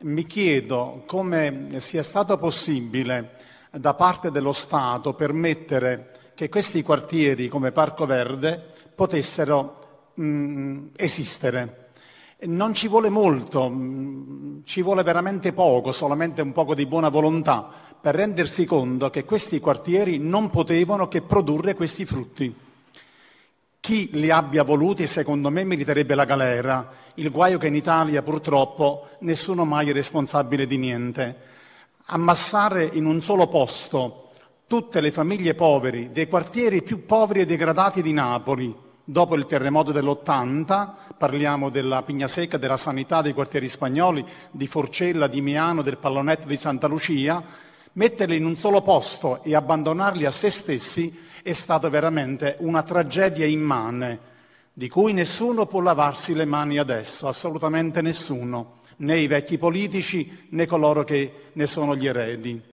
Mi chiedo come sia stato possibile da parte dello Stato permettere che questi quartieri come Parco Verde potessero mh, mm, esistere. Non ci vuole molto, mh, mm, ci vuole veramente poco, solamente un poco di buona volontà per rendersi conto che questi quartieri non potevano che produrre questi frutti chi li abbia voluti secondo me meriterebbe la galera. Il guaio che in Italia purtroppo nessuno mai è responsabile di niente. Ammassare in un solo posto tutte le famiglie poveri dei quartieri più poveri e degradati di Napoli, dopo il terremoto dell'80, parliamo della Pignasecca, della sanità dei quartieri spagnoli, di Forcella, di Miano, del Pallonetto di Santa Lucia, metterli in un solo posto e abbandonarli a se stessi è stata veramente una tragedia immane di cui nessuno può lavarsi le mani adesso, assolutamente nessuno, né i vecchi politici né coloro che ne sono gli eredi.